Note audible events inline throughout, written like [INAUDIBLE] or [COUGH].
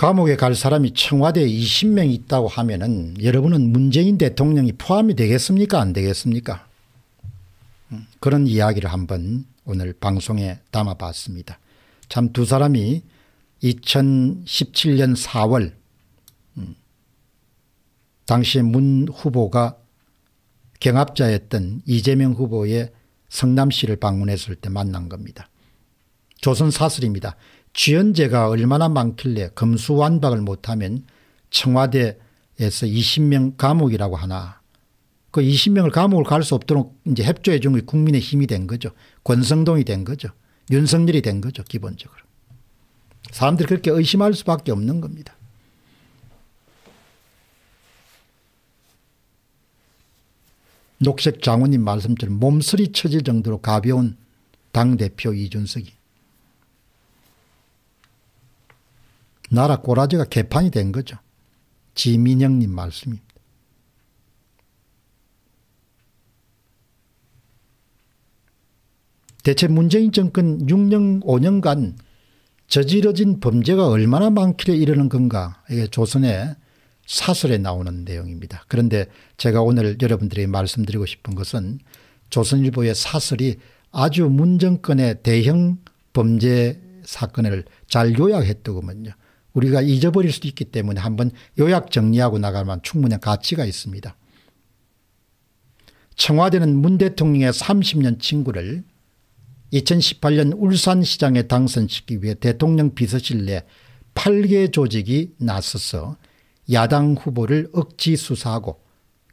감옥에 갈 사람이 청와대에 20명 있다고 하면 은 여러분은 문재인 대통령이 포함이 되겠습니까 안 되겠습니까 음, 그런 이야기를 한번 오늘 방송에 담아봤습니다. 참 두 사람이 2017년 4월 당시 문 후보가 경합자였던 이재명 후보의 성남시를 방문했을 때 만난 겁니다. 조선 사슬입니다. 지연제가 얼마나 많길래 검수완박을 못하면 청와대에서 20명 감옥이라고 하나 그 20명을 감옥을 갈 수 없도록 이제 협조해 준 게 국민의 힘이 된 거죠. 권성동이 된 거죠. 윤석열이 된 거죠. 기본적으로. 사람들이 그렇게 의심할 수밖에 없는 겁니다. 녹색 장원님 말씀처럼 몸서리 쳐질 정도로 가벼운 당대표 이준석이 나라 꼬라지가 개판이 된 거죠. 지민영님 말씀입니다. 대체 문재인 정권 6년, 5년간 저지러진 범죄가 얼마나 많길래 이러는 건가. 이게 조선의 사설에 나오는 내용입니다. 그런데 제가 오늘 여러분들이 말씀드리고 싶은 것은 조선일보의 사설이 아주 문정권의 대형 범죄 사건을 잘 요약했더구먼요. 우리가 잊어버릴 수도 있기 때문에 한번 요약 정리하고 나갈만면충분한 가치가 있습니다. 청와대는 문 대통령의 30년 친구를 2018년 울산시장에 당선시키기 위해 대통령 비서실 내 8개 조직이 나서서 야당 후보를 억지 수사하고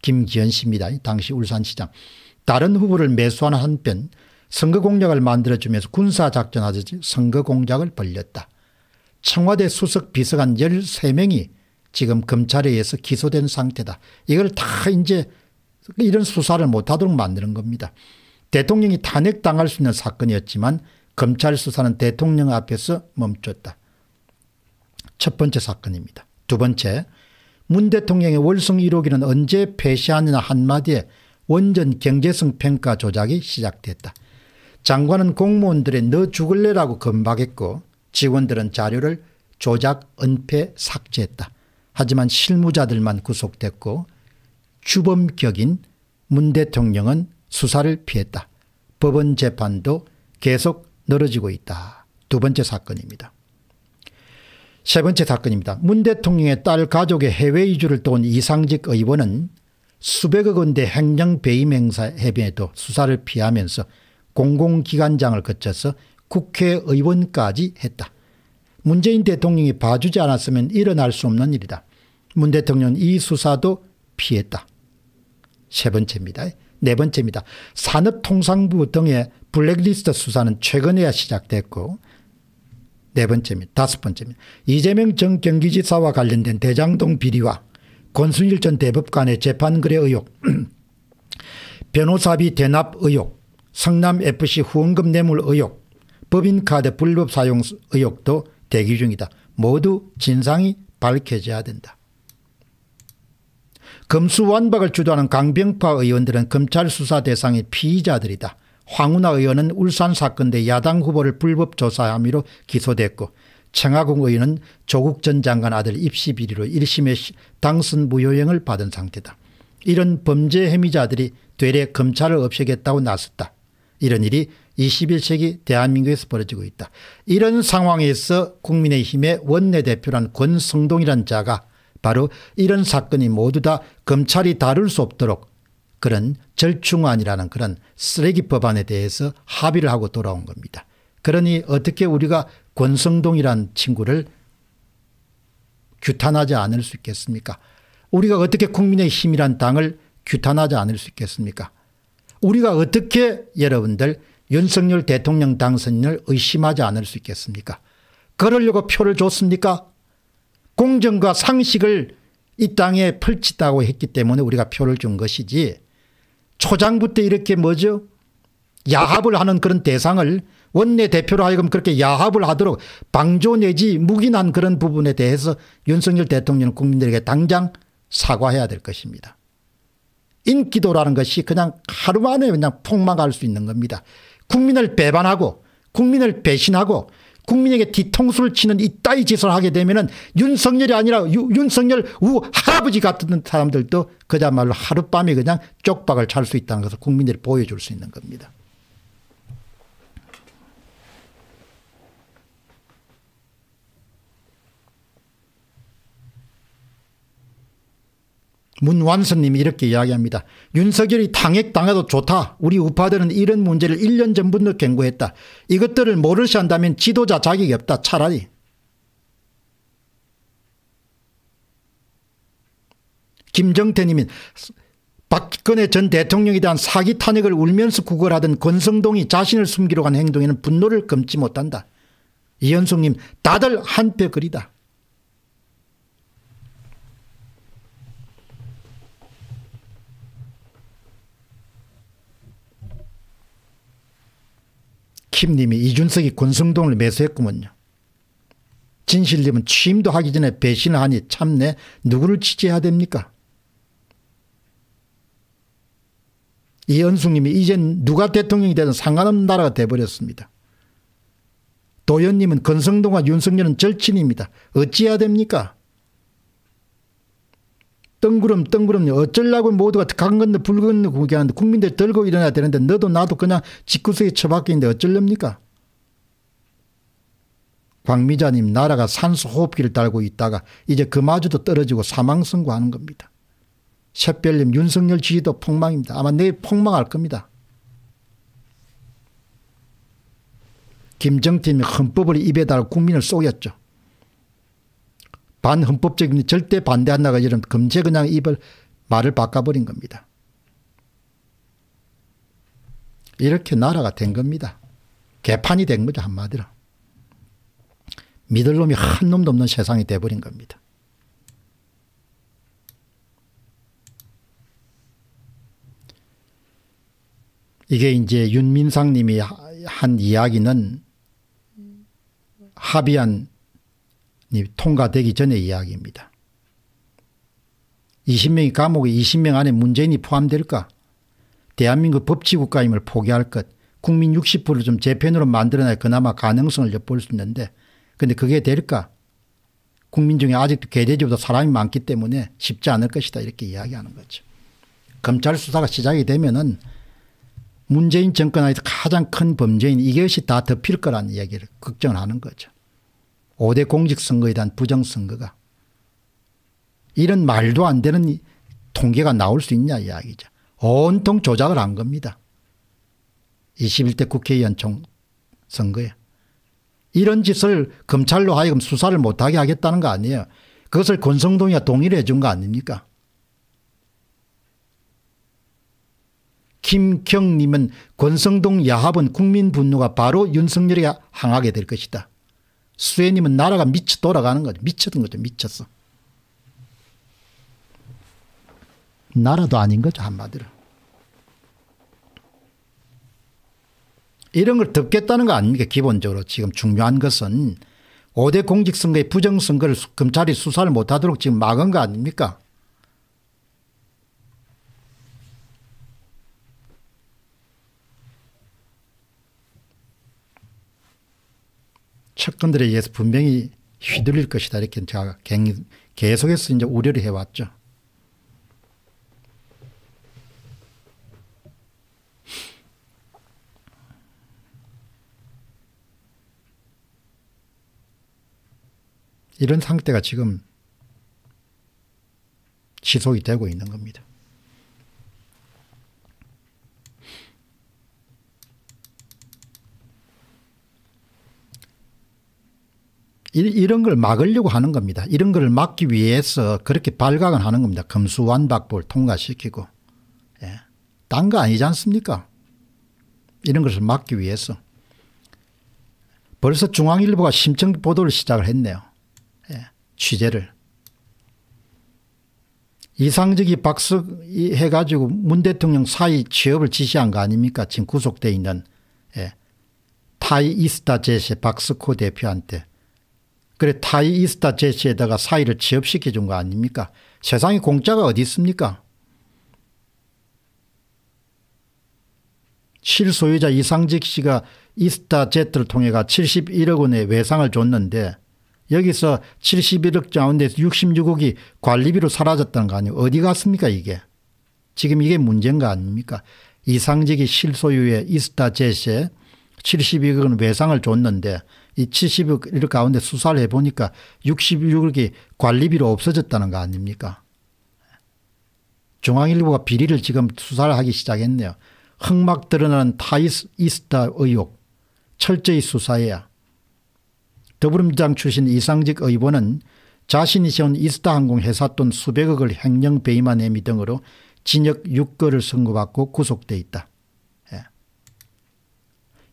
김기현 씨입니다. 당시 울산시장. 다른 후보를 매수하는 한편 선거 공작을 만들어주면서 군사작전하듯이 선거 공작을 벌렸다. 청와대 수석 비서관 13명이 지금 검찰에 의해서 기소된 상태다. 이걸 다 이제 이런 수사를 못하도록 만드는 겁니다. 대통령이 탄핵당할 수 있는 사건이었지만 검찰 수사는 대통령 앞에서 멈췄다. 첫 번째 사건입니다. 두 번째 문 대통령의 월성 1호기는 언제 폐쇄하느냐 한마디에 원전 경제성 평가 조작이 시작됐다. 장관은 공무원들의 너 죽을래라고 건박했고 직원들은 자료를 조작, 은폐, 삭제했다. 하지만 실무자들만 구속됐고 주범격인 문 대통령은 수사를 피했다. 법원 재판도 계속 늘어지고 있다. 두 번째 사건입니다. 세 번째 사건입니다. 문 대통령의 딸 가족의 해외 이주를 도운 이상직 의원은 수백억 원대 행정 배임 행사 해변에도 수사를 피하면서 공공기관장을 거쳐서 국회의원까지 했다. 문재인 대통령이 봐주지 않았으면 일어날 수 없는 일이다. 문대통령이 수사도 피했다. 세 번째입니다. 네 번째입니다. 산업통상부 등의 블랙리스트 수사는 최근에야 시작됐고 네 번째입니다. 다섯 번째입니다. 이재명 전 경기지사와 관련된 대장동 비리와 권순일 전 대법관의 재판거래 의혹 [CLEARS THROAT] 변호사비 대납 의혹 성남FC 후원금 뇌물 의혹 법인카드 불법 사용 의혹도 대기 중이다. 모두 진상이 밝혀져야 된다. 검수완박을 주도하는 강병파 의원들은 검찰 수사 대상의 피의자들이다. 황운하 의원은 울산 사건 대 야당 후보를 불법 조사 혐의로 기소됐고 청하공 의원은 조국 전 장관 아들 입시 비리로 1심에 당선 무효형을 받은 상태다. 이런 범죄 혐의자들이 되레 검찰을 없애겠다고 나섰다. 이런 일이 21세기 대한민국에서 벌어지고 있다. 이런 상황에서 국민의힘의 원내대표란 권성동이란 자가 바로 이런 사건이 모두 다 검찰이 다룰 수 없도록 그런 절충안이라는 그런 쓰레기 법안에 대해서 합의를 하고 돌아온 겁니다. 그러니 어떻게 우리가 권성동이란 친구를 규탄하지 않을 수 있겠습니까 우리가 어떻게 국민의힘이란 당을 규탄하지 않을 수 있겠습니까 우리가 어떻게 여러분들 윤석열 대통령 당선을 의심하지 않을 수 있겠습니까? 그러려고 표를 줬습니까? 공정과 상식을 이 땅에 펼치다고 했기 때문에 우리가 표를 준 것이지 초장부 때 이렇게 뭐죠? 야합을 하는 그런 대상을 원내대표로 하여금 그렇게 야합을 하도록 방조 내지 묵인한 그런 부분에 대해서 윤석열 대통령 국민들에게 당장 사과해야 될 것입니다. 인기도라는 것이 그냥 하루 만에 그냥 폭망할 수 있는 겁니다. 국민을 배반하고 국민을 배신하고 국민에게 뒤통수를 치는 이 따위 짓을 하게 되면 윤석열이 아니라 유, 윤석열 우 할아버지 같은 사람들도 그야말로 하룻밤에 그냥 쪽박을 찰 수 있다는 것을 국민들이 보여줄 수 있는 겁니다. 문완선님이 이렇게 이야기합니다. 윤석열이 당핵당해도 좋다. 우리 우파들은 이런 문제를 1년 전부터 경고했다. 이것들을 모르시 한다면 지도자 자격이 없다. 차라리. 김정태님이 박근혜 전 대통령에 대한 사기 탄핵을 울면서 구걸하던 권성동이 자신을 숨기려고 한 행동에는 분노를 금치 못한다. 이현숙님 다들 한패 그리다. 김님이 이준석이 권성동을 매수했구먼요. 진실님은 취임도 하기 전에 배신하니 참내 누구를 지지해야 됩니까? 이현숙님이 이젠 누가 대통령이 되든 상관없는 나라가 돼버렸습니다. 도현님은 권성동과 윤석열은 절친입니다. 어찌해야 됩니까? 덩그름덩그름 어쩔라고 모두가 강 건너 붉은 고개 한데 국민들 들고 일어나야 되는데 너도 나도 그냥 직구석에 처박히는데 어쩔렵니까? 광미자님 나라가 산소호흡기를 달고 있다가 이제 그마저도 떨어지고 사망 선고하는 겁니다. 샛별님 윤석열 지지도 폭망입니다. 아마 내일 폭망할 겁니다. 김정팀이 헌법을 입에 달고 국민을 속였죠. 반헌법적인 절대 반대한다가 이런 금세 그냥 입을 말을 바꿔버린 겁니다. 이렇게 나라가 된 겁니다. 개판이 된 거죠 한마디로. 믿을 놈이 한 놈도 없는 세상이 돼버린 겁니다. 이게 이제 윤민상 님이 한 이야기는 합의한 이 통과되기 전의 이야기입니다. 20명이 감옥에 20명 안에 문재인이 포함될까? 대한민국 법치국가임을 포기할 것, 국민 60%를 좀 재편으로 만들어낼 그나마 가능성을 엿볼 수 있는데 근데 그게 될까? 국민 중에 아직도 개돼지보다 사람이 많기 때문에 쉽지 않을 것이다 이렇게 이야기하는 거죠. 검찰 수사가 시작이 되면은 문재인 정권 하에서 가장 큰 범죄인 이것이 다 덮일 거라는 이야기를 걱정하는 거죠. 5대 공직선거에 대한 부정선거가 이런 말도 안 되는 통계가 나올 수 있냐 이야기죠. 온통 조작을 한 겁니다. 21대 국회의원 총 선거에. 이런 짓을 검찰로 하여금 수사를 못하게 하겠다는 거 아니에요. 그것을 권성동이가 동의를 해준 거 아닙니까? 김경님은 권성동 야합은 국민 분노가 바로 윤석열이 항하게 될 것이다. 수혜님은 나라가 미쳐 돌아가는 거죠. 미쳐든 거죠. 미쳤어. 나라도 아닌 거죠. 한마디로. 이런 걸 덮겠다는 거 아닙니까? 기본적으로 지금 중요한 것은 5대 공직선거의 부정선거를 검찰이 수사를 못하도록 지금 막은 거 아닙니까? 측근들에 의해서 분명히 휘둘릴 것이다. 이렇게 제가 계속해서 이제 우려를 해왔죠. 이런 상태가 지금 지속이 되고 있는 겁니다. 이런 걸 막으려고 하는 겁니다. 이런 걸 막기 위해서 그렇게 발각을 하는 겁니다. 금수완박법을 통과시키고. 예. 딴 거 아니지 않습니까? 이런 것을 막기 위해서. 벌써 중앙일보가 심층 보도를 시작을 했네요. 예. 취재를. 이상적이 박수해가지고 문 대통령 사이 취업을 지시한 거 아닙니까? 지금 구속돼 있는 예. 타이 이스타 제시 박스코 대표한테 그래 타이 이스타 제시에다가 사이를 취업시켜 준 거 아닙니까? 세상에 공짜가 어디 있습니까? 실소유자 이상직 씨가 이스타 제트를 통해가 71억 원의 외상을 줬는데 여기서 71억 가운데서 66억이 관리비로 사라졌다는 거 아니에요. 어디 갔습니까 이게. 지금 이게 문제인 거 아닙니까. 이상직이 실소유의 이스타 제시에 72억은 외상을 줬는데 이 70억 가운데 수사를 해보니까 66억이 관리비로 없어졌다는 거 아닙니까? 중앙일보가 비리를 지금 수사를 하기 시작했네요. 흑막 드러나는 타이스타 의혹 철저히 수사해야. 더불어민주당 출신 이상직 의원은 자신이 세운 이스타항공 회사 돈 수백억을 횡령 배임한 혐의 등으로 징역 6개월 선고받고 구속돼 있다.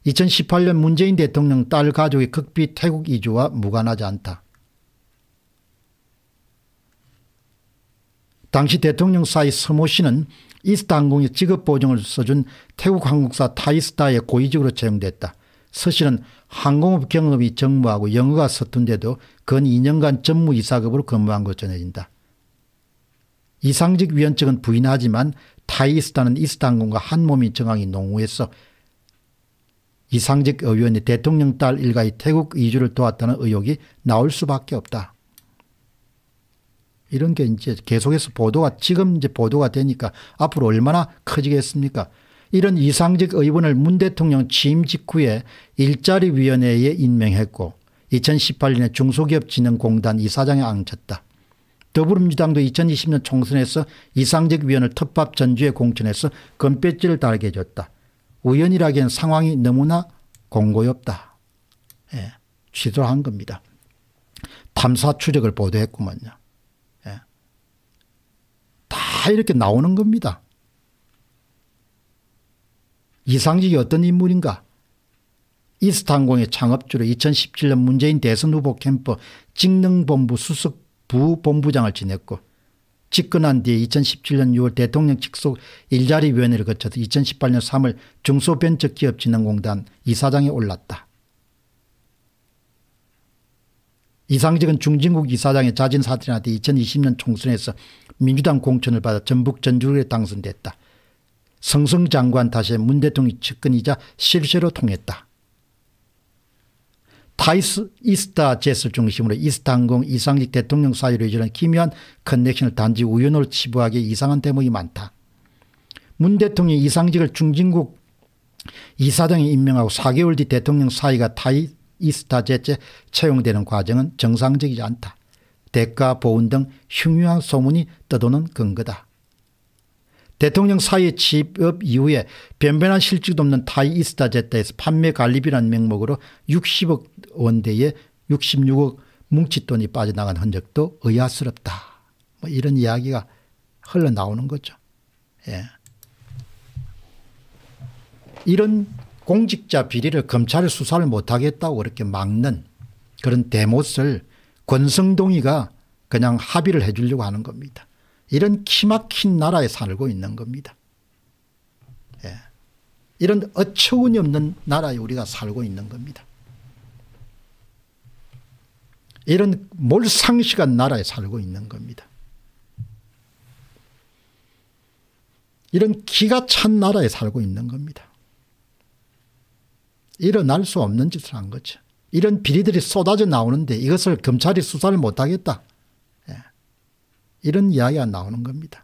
2018년 문재인 대통령 딸 가족의 극비 태국 이주와 무관하지 않다. 당시 대통령 사이 서모 씨는 이스타 항의 직업 보증을 써준 태국 항공사 타이스타의 고위직으로 채용됐다. 서 씨는 항공업 경험이 정무하고 영어가 서툰데도 근 2년간 전무 이사급으로 근무한 것 전해진다. 이상직 위원 측은 부인하지만 타이스타는 이스타 항과 한몸인 정황이 농후해서 이상직 의원이 대통령 딸 일가의 태국 이주를 도왔다는 의혹이 나올 수밖에 없다. 이런 게 이제 계속해서 보도가 지금 이제 보도가 되니까 앞으로 얼마나 커지겠습니까? 이런 이상직 의원을 문 대통령 취임 직후에 일자리위원회에 임명했고 2018년에 중소기업진흥공단 이사장에 앉혔다. 더불어민주당도 2020년 총선에서 이상직 위원을 텃밥 전주에 공천해서 건배지를 달게 해줬다. 우연이라기엔 상황이 너무나 공고엽다 예, 취소한 를 겁니다. 탐사 추적을 보도했구만요. 예. 다 이렇게 나오는 겁니다. 이상직이 어떤 인물인가? 이스탄공의 창업주로 2017년 문재인 대선 후보 캠프 직능본부 수석 부본부장을 지냈고 집권한 뒤에 2017년 6월 대통령 직속 일자리위원회를 거쳐서 2018년 3월 중소벤처기업진흥공단 이사장에 올랐다. 이상직은 중진국 이사장의 자진 사퇴한 뒤 2020년 총선에서 민주당 공천을 받아 전북 전주에 당선됐다. 성성 장관 다시 문 대통령 측근이자 실세로 통했다. 타이스 이스타 제스 중심으로 이스탄공 이상직 대통령 사이로 이어지는 기묘한 커넥션을 단지 우연으로 치부하기에 이상한 대목이 많다. 문 대통령이 상직을 중진국 이사장에 임명하고 4개월 뒤 대통령 사이가 타이 이스타 제체 채용되는 과정은 정상적이지 않다. 대가 보훈 등 흉흉한 소문이 떠도는 근거다. 대통령 사회 취업 이후에 변변한 실직도 없는 타이 이스타제타에서 판매 관리비라는 명목으로 60억 원대에 66억 뭉칫돈이 빠져나간 흔적도 의아스럽다. 뭐 이런 이야기가 흘러나오는 거죠. 예. 이런 공직자 비리를 검찰이 수사를 못하겠다고 그렇게 막는 그런 대못을 권성동이가 그냥 합의를 해주려고 하는 겁니다. 이런 기막힌 나라에 살고 있는 겁니다. 예. 이런 어처구니 없는 나라에 우리가 살고 있는 겁니다. 이런 몰상식한 나라에 살고 있는 겁니다. 이런 기가 찬 나라에 살고 있는 겁니다. 일어날 수 없는 짓을 한 거죠. 이런 비리들이 쏟아져 나오는데 이것을 검찰이 수사를 못하겠다. 이런 이야기가 나오는 겁니다.